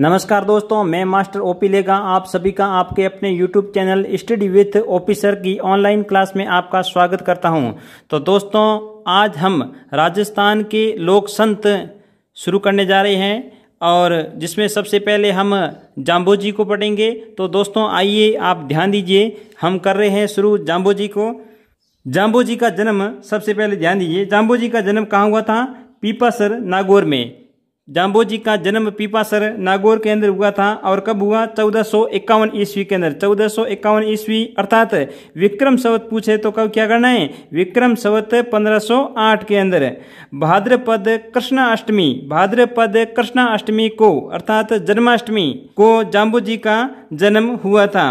नमस्कार दोस्तों मैं मास्टर ओपी लेगा आप सभी का आपके अपने YouTube channel study with officer की ऑनलाइन क्लास में आपका स्वागत करता हूं तो दोस्तों आज हम राजस्थान के लोक संत शुरू करने जा रहे हैं और जिसमें सबसे पहले हम जाम्बो जी को पढ़ेंगे तो दोस्तों आइए आप ध्यान दीजिए हम कर रहे हैं शुरू जाम्बो जी को जाम्बो जी का जन्म सबसे पहले ध्यान दीजिए जाम्बो जी का जन्म कहाँ हुआ था पीपासर नागौर में जाम्बो जी का जन्म पीपासर नागौर के अंदर हुआ था और कब हुआ चौदह सौ इक्यावन ईस्वी के अंदर चौदह सौ इक्यावन ईस्वी अर्थात विक्रम सवत पूछे तो कब क्या करना है विक्रम पंद्रह सौ आठ के अंदर भाद्रपद कृष्णाष्टमी भाद्रपद कृष्णाष्टमी को अर्थात जन्माष्टमी को जाम्बो जी का जन्म हुआ था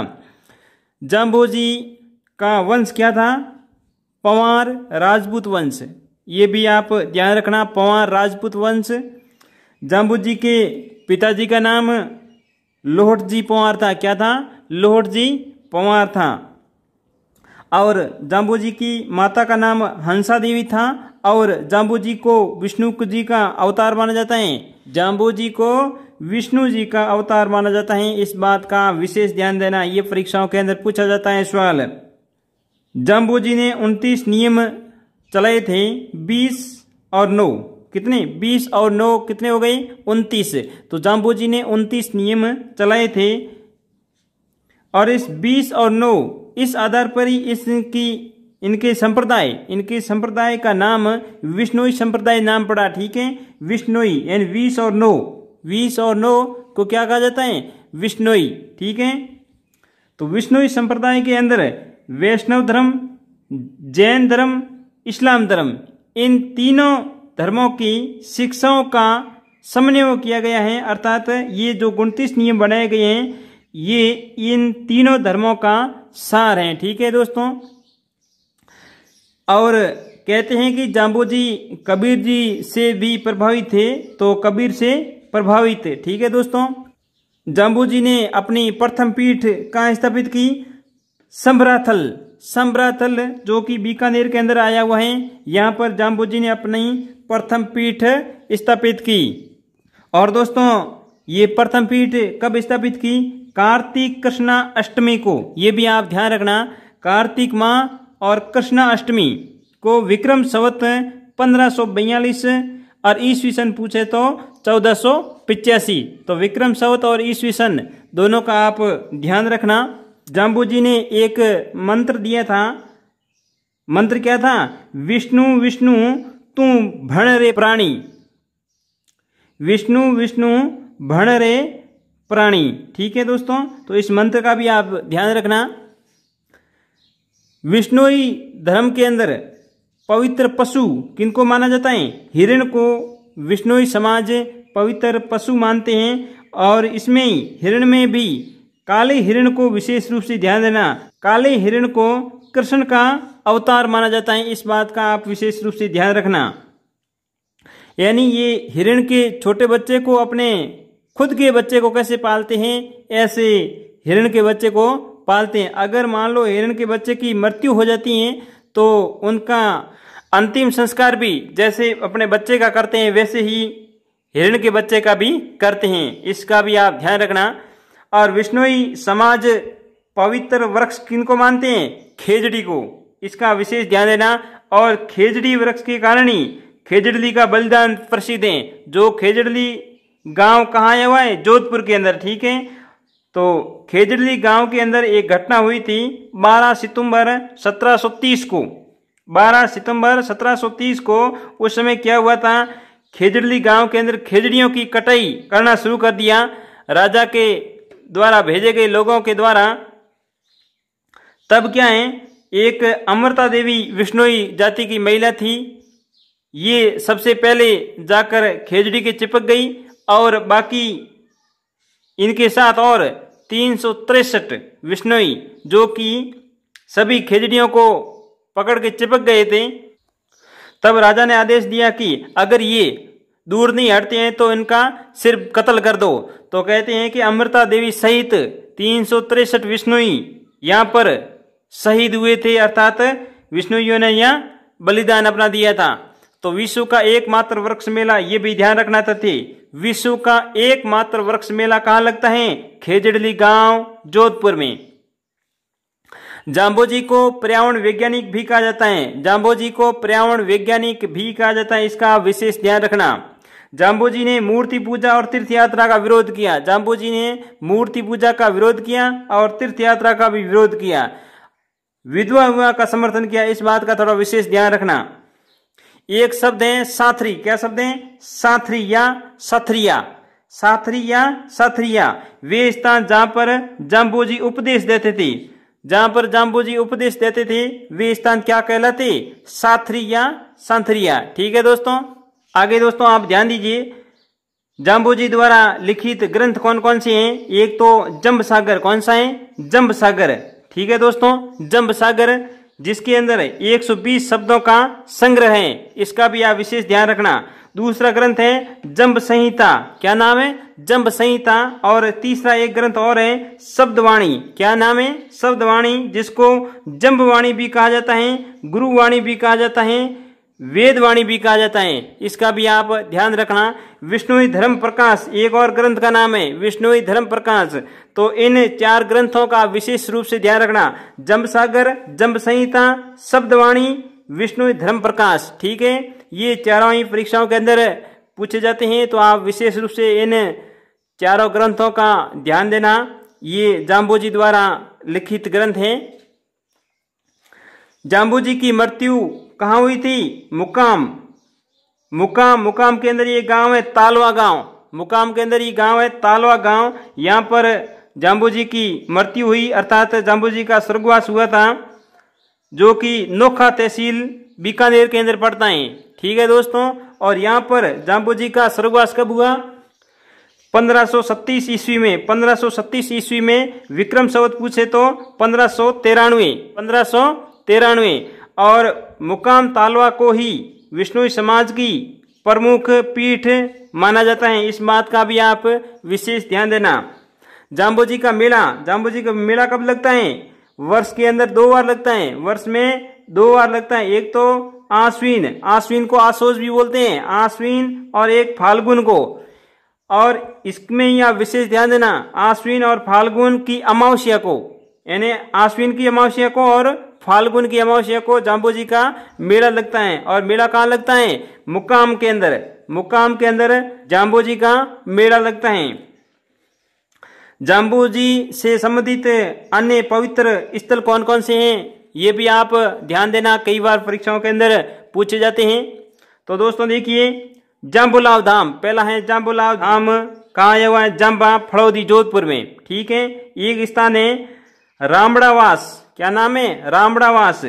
जाम्बो जी का वंश क्या था पवार राजपूत वंश ये भी आप ध्यान रखना पवार राजपूत वंश जाम्बू जी के पिताजी का नाम लोहट जी पंवार था क्या था लोहट जी पंवार था और जाम्बू जी की माता का नाम हंसा देवी था और जाम्बू जी को विष्णु जी का अवतार माना जाता है जाम्बू जी को विष्णु जी का अवतार माना जाता है इस बात का विशेष ध्यान देना ये परीक्षाओं के अंदर पूछा जाता है सवाल जाम्बू जी ने उनतीस नियम चलाए थे बीस और नौ कितने बीस और नौ कितने हो गए उनतीस तो जाम्बू जी ने उनतीस नियम चलाए थे और इस बीस और नौ इस आधार पर ही इसकी इनके संप्रदाय इनके संप्रदाय का नाम विष्णुई संप्रदाय नाम पड़ा ठीक है विष्णोई यानी बीस और नौ बीस और नौ को क्या कहा जाता है विष्णोई ठीक है तो विष्णोई संप्रदाय के अंदर वैष्णव धर्म जैन धर्म इस्लाम धर्म इन तीनों धर्मों की शिक्षाओं का समन्वय किया गया है अर्थात ये जो उनतीस नियम बनाए गए हैं ये इन तीनों धर्मों का सार है ठीक है दोस्तों और कहते हैं कि जाम्बू जी कबीर जी से भी प्रभावित थे तो कबीर से प्रभावित थे ठीक है दोस्तों जाम्बू जी ने अपनी प्रथम पीठ कहाँ स्थापित की संभराथल संभराथल जो कि बीकानेर के अंदर आया हुआ है यहाँ पर जाम्बू जी ने अपनी प्रथम पीठ स्थापित की और दोस्तों ये प्रथम पीठ कब स्थापित की कार्तिक कृष्णा अष्टमी को ये भी आप ध्यान रखना कार्तिक माह और कृष्णा अष्टमी को विक्रम सवत पंद्रह और ईस्वी सन पूछे तो चौदह तो विक्रम सवत और ईस्वी सन दोनों का आप ध्यान रखना जाम्बू जी ने एक मंत्र दिया था मंत्र क्या था विष्णु विष्णु तू भण रे प्राणी विष्णु विष्णु भण रे प्राणी ठीक है दोस्तों तो इस मंत्र का भी आप ध्यान रखना ही धर्म के अंदर पवित्र पशु किनको माना जाता है हिरण को विष्णुई समाज पवित्र पशु मानते हैं और इसमें हिरण में भी काले हिरण को विशेष रूप से ध्यान देना काले हिरण को कृष्ण का अवतार माना जाता है इस बात का आप विशेष रूप से ध्यान रखना यानी ये हिरण के छोटे बच्चे को अपने खुद के बच्चे को कैसे पालते हैं ऐसे हिरण के बच्चे को पालते हैं अगर मान लो हिरण के बच्चे की मृत्यु हो जाती है तो उनका अंतिम संस्कार भी जैसे अपने बच्चे का करते हैं वैसे ही हिरण के बच्चे का भी करते हैं इसका भी आप ध्यान रखना और विष्णुई समाज पवित्र वृक्ष किनको मानते हैं खेजड़ी को इसका विशेष ध्यान देना और खेजड़ी वृक्ष के कारण ही खेजड़ली का बलिदान प्रसिद्ध है जो खेजड़ली गांव कहाँ है हुआ है जोधपुर के अंदर ठीक है तो खेजड़ली गांव के अंदर एक घटना हुई थी 12 सितंबर 1730 को 12 सितंबर 1730 को उस समय क्या हुआ था खेजड़ली गांव के अंदर खेजड़ियों की कटाई करना शुरू कर दिया राजा के द्वारा भेजे गए लोगों के द्वारा तब क्या है एक अमृता देवी विष्णोई जाति की महिला थी ये सबसे पहले जाकर खेजड़ी के चिपक गई और बाकी इनके साथ और तीन सौ तिरसठ विष्णोई जो कि सभी खेजड़ियों को पकड़ के चिपक गए थे तब राजा ने आदेश दिया कि अगर ये दूर नहीं हटते हैं तो इनका सिर कत्ल कर दो तो कहते हैं कि अमृता देवी सहित तीन सौ तिरसठ विष्णुई यहाँ पर शहीद हुए थे अर्थात विष्णु जी ने यह बलिदान अपना दिया था तो विश्व का एकमात्र वृक्ष मेला ये भी ध्यान रखना तथ्य विश्व का एकमात्र वृक्ष मेला कहां लगता है खेजड़ली गांव जोधपुर में जाम्बो जी को पर्यावरण वैज्ञानिक भी कहा जाता है जाम्बो जी को पर्यावरण वैज्ञानिक भी कहा जाता है इसका विशेष ध्यान रखना जाम्बो जी ने मूर्ति पूजा और तीर्थ यात्रा का विरोध किया जाम्बो जी ने मूर्ति पूजा का विरोध किया और तीर्थ यात्रा का भी विरोध किया विधवा विवाह का समर्थन किया इस बात का थोड़ा विशेष ध्यान रखना एक शब्द है साथरी क्या शब्द है साथरी या सथरिया साथरी या सथरिया वे स्थान जहां पर जाम्बोजी उपदेश देते थे जहां पर जाम्बोजी उपदेश देते थे वे स्थान क्या कहलाते साथरी या संथरिया ठीक है दोस्तों आगे दोस्तों आप ध्यान दीजिए जाम्बोजी द्वारा लिखित ग्रंथ कौन कौन से हैं एक तो जम्ब सागर कौन सा है जम्ब सागर ठीक है दोस्तों जम्ब सागर जिसके अंदर 120 शब्दों का संग्रह है इसका भी आप विशेष ध्यान रखना दूसरा ग्रंथ है जम्ब संहिता क्या नाम है जम्ब संहिता और तीसरा एक ग्रंथ और है शब्दवाणी क्या नाम है शब्दवाणी जिसको जम्बवाणी भी कहा जाता है गुरुवाणी भी कहा जाता है वेदवाणी भी कहा जाता है इसका भी आप ध्यान रखना विष्णु धर्म प्रकाश एक और ग्रंथ का नाम है विष्णु धर्म प्रकाश तो इन चार ग्रंथों का विशेष रूप से ध्यान रखना जम्ब सागर जम्ब संहिता शब्दवाणी विष्णु धर्म प्रकाश ठीक है ये चारों ही परीक्षाओं के अंदर पूछे जाते हैं तो आप विशेष रूप से इन चारों ग्रंथों का ध्यान देना ये जाम्बू जी द्वारा लिखित ग्रंथ हैं जाम्बू जी की मृत्यु कहाँ हुई थी मुकाम मुकाम मुकाम के अंदर ये गांव है तालवा गांव मुकाम के अंदर ये गांव है तालवा गांव यहाँ पर जाम्बू जी की मृत्यु हुई अर्थात जाम्बू जी का स्वर्गवास हुआ था जो कि नोखा तहसील बीकानेर के अंदर पड़ता है ठीक है दोस्तों और यहाँ पर जाम्बू जी का स्वर्गवास कब हुआ 1536 ईस्वी में 1536 ईस्वी में विक्रम सवत पूछे तो पंद्रह सौ तिरानवे पंद्रह सौ तिरानवे और मुकाम तालवा को ही विष्णु समाज की प्रमुख पीठ माना जाता है इस बात का भी आप विशेष ध्यान देना जाम्बो जी का मेला जाम्बो जी का मेला कब लगता है वर्ष के अंदर दो बार लगता है वर्ष में दो बार लगता है एक तो आश्विन आश्विन को आशोज भी बोलते हैं आश्विन और एक फाल्गुन को और इसमें यह विशेष ध्यान देना आश्विन और फाल्गुन की अमावस्या को यानी आश्विन की अमावस्या को और फाल्गुन की अमावस्या को जाम्बू जी का मेला लगता है और मेला कहाँ लगता है मुकाम के अंदर मुकाम के अंदर जाम्बू जी का मेला लगता है जाम्बू जी से संबंधित अन्य पवित्र स्थल कौन कौन से हैं ये भी आप ध्यान देना कई बार परीक्षाओं के अंदर पूछे जाते हैं तो दोस्तों देखिए जाम्बुलाव धाम पहला है जाम्बुलाव धाम कहाँ आया हुआ है जाम्बा फड़ौदी जोधपुर में ठीक है एक स्थान है रामड़ावास क्या नाम है रामड़ावास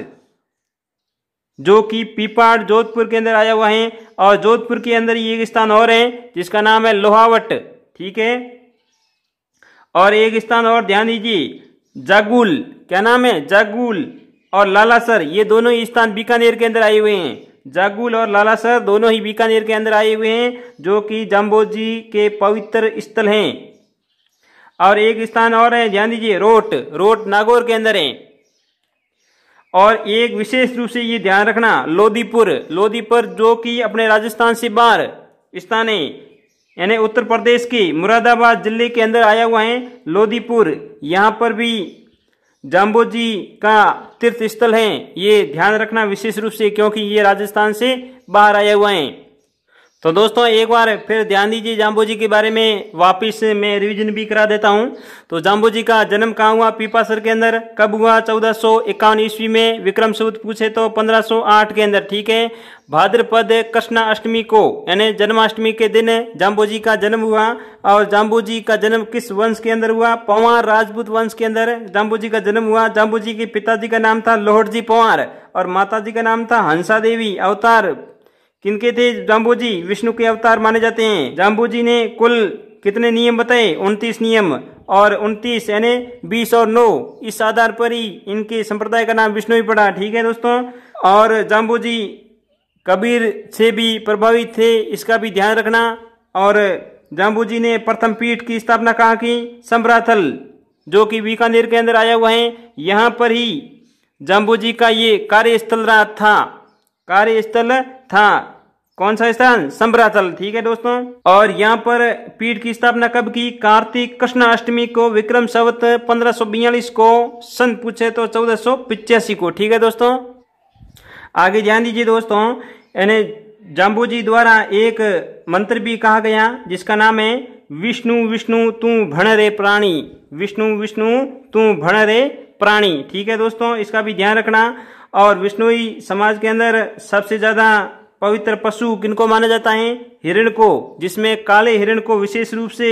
जो कि पीपाड़ जोधपुर के अंदर आया हुआ है और जोधपुर के अंदर एक स्थान और है जिसका नाम है लोहावट ठीक है और एक स्थान और ध्यान दीजिए जागुल क्या नाम है जागुल और लालासर ये दोनों ही स्थान बीकानेर के अंदर आए हुए हैं जागुल और लालासर दोनों ही बीकानेर के अंदर आए हुए हैं जो कि जम्बोजी के पवित्र स्थल हैं और एक स्थान और है ध्यान दीजिए रोट रोट नागौर के अंदर है और एक विशेष रूप से ये ध्यान रखना लोधीपुर लोधीपुर जो कि अपने राजस्थान से बाहर स्थान है यानी उत्तर प्रदेश के मुरादाबाद जिले के अंदर आया हुआ है लोधीपुर यहाँ पर भी जाम्बो का तीर्थ स्थल है ये ध्यान रखना विशेष रूप से क्योंकि ये राजस्थान से बाहर आया हुआ है तो दोस्तों एक बार फिर ध्यान दीजिए जाम्बू जी के बारे में वापिस मैं रिवीजन भी करा देता हूं तो जाम्बू जी का जन्म कहाँ हुआ पीपासर के अंदर कब हुआ चौदह सौ इक्यावन ईस्वी में विक्रम सूद पूछे तो 1508 के अंदर ठीक है भाद्रपद कृष्णा अष्टमी को यानी जन्माष्टमी के दिन जाम्बू जी का जन्म हुआ और जाम्बू जी का जन्म किस वंश के अंदर हुआ पवार राजपूत वंश के अंदर जाम्बू जी का जन्म हुआ जाम्बू जी के पिताजी का नाम था लोहट जी पवार और माता जी का नाम था हंसा देवी अवतार किनके थे जाम्बू जी विष्णु के अवतार माने जाते हैं जाम्बू जी ने कुल कितने नियम बताए उनतीस नियम और उनतीस यानी बीस और नौ इस आधार पर ही इनके संप्रदाय का नाम विष्णु ही पड़ा ठीक है दोस्तों और जाम्बू जी कबीर से भी प्रभावित थे इसका भी ध्यान रखना और जाम्बू जी ने प्रथम पीठ की स्थापना कहाँ की सम्राथल जो कि बीकानेर के अंदर आया हुआ है यहाँ पर ही जाम्बू जी का ये कार्यस्थल रहा था कार्यस्थल था कौन सा स्थान संबराचल ठीक है दोस्तों और यहाँ पर पीठ की स्थापना कब की कार्तिक कृष्ण अष्टमी को विक्रम सवत पंद्रह को सन पूछे तो चौदह को ठीक है दोस्तों आगे ध्यान दीजिए दोस्तों यानी जाम्बू जी द्वारा एक मंत्र भी कहा गया जिसका नाम है विष्णु विष्णु तू भण रे प्राणी विष्णु विष्णु तू भण रे प्राणी ठीक है दोस्तों इसका भी ध्यान रखना और विष्णु समाज के अंदर सबसे ज्यादा पवित्र पशु किनको माना जाता है हिरण को जिसमें काले हिरण को विशेष रूप से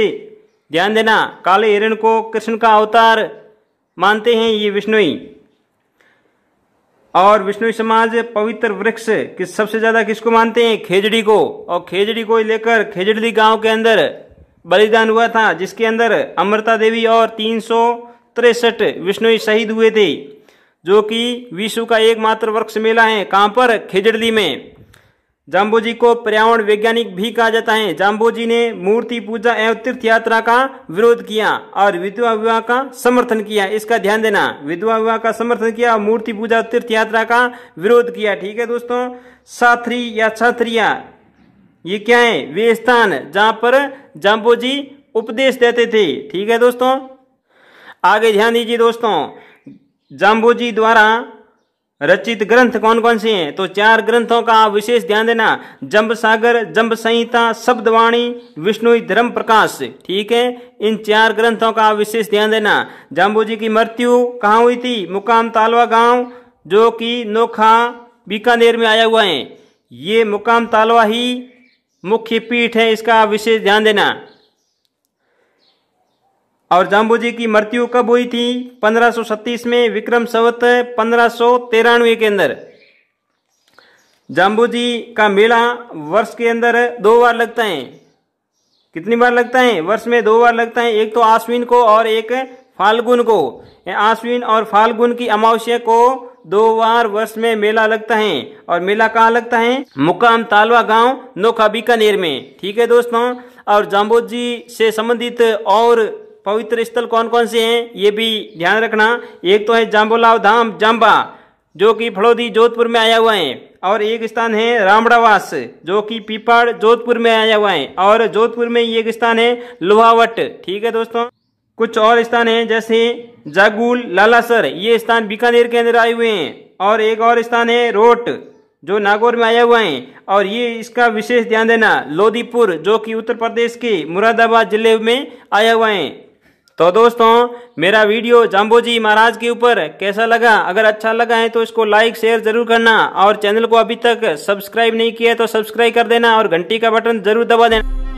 ध्यान देना काले हिरण को कृष्ण का अवतार मानते हैं ये विष्णुई और विष्णु समाज पवित्र वृक्ष किस सबसे ज्यादा किसको मानते हैं खेजड़ी को और खेजड़ी को लेकर खेजड़ी गांव के अंदर बलिदान हुआ था जिसके अंदर अमृता देवी और तीन सौ तिरसठ विष्णु शहीद हुए थे जो कि विश्व का एकमात्र वृक्ष मेला है कहाँ पर खेजड़ी में जाम्बू जी को पर्यावरण वैज्ञानिक भी कहा जाता है जाम्बू जी ने मूर्ति पूजा एवं तीर्थ यात्रा का विरोध किया और विधवा विवाह का समर्थन किया इसका ध्यान देना विधवा विवाह का समर्थन किया और मूर्ति पूजा तीर्थ यात्रा का विरोध किया ठीक है दोस्तों साथरी या छात्रिया ये क्या है वे स्थान जहां पर जाम्बू जी उपदेश देते थे ठीक है दोस्तों आगे ध्यान दीजिए दोस्तों जाम्बू जी द्वारा रचित ग्रंथ कौन कौन से हैं तो चार ग्रंथों का आप विशेष ध्यान देना जम्ब सागर जम्ब संहिता शब्दवाणी विष्णु धर्म प्रकाश ठीक है इन चार ग्रंथों का आप विशेष ध्यान देना जाम्बू जी की मृत्यु कहाँ हुई थी मुकाम तालवा गांव जो कि नोखा बीकानेर में आया हुआ है ये मुकाम तालवा ही मुख्य पीठ है इसका विशेष ध्यान देना और जाम्बू जी की मृत्यु कब हुई थी पंद्रह में विक्रम सवत पंद्रह के अंदर जाम्बू जी का मेला वर्ष के अंदर दो बार लगता है कितनी बार लगता है वर्ष में दो बार लगता है एक तो आश्विन को और एक फाल्गुन को आश्विन और फाल्गुन की अमावस्या को दो बार वर्ष में मेला लगता है और मेला कहाँ लगता है मुकाम तालवा गांव नोखा बीकानेर में ठीक है दोस्तों और जाम्बोजी से संबंधित और पवित्र स्थल कौन कौन से हैं ये भी ध्यान रखना एक तो है जाम्बोलाव धाम जाम्बा जो कि फड़ोदी जोधपुर में आया हुआ है और एक स्थान है रामड़ावास जो कि पीपाड़ जोधपुर में आया हुआ है और जोधपुर में एक स्थान है लोहावट ठीक है दोस्तों कुछ और स्थान है जैसे जागुल लालासर ये स्थान बीकानेर के अंदर आए हुए हैं और एक और स्थान है रोट जो नागौर में आया हुआ है और ये इसका विशेष ध्यान देना लोधीपुर जो कि उत्तर प्रदेश के मुरादाबाद जिले में आया हुआ है तो दोस्तों मेरा वीडियो जाम्बो महाराज के ऊपर कैसा लगा अगर अच्छा लगा है तो इसको लाइक शेयर जरूर करना और चैनल को अभी तक सब्सक्राइब नहीं किया है तो सब्सक्राइब कर देना और घंटी का बटन जरूर दबा देना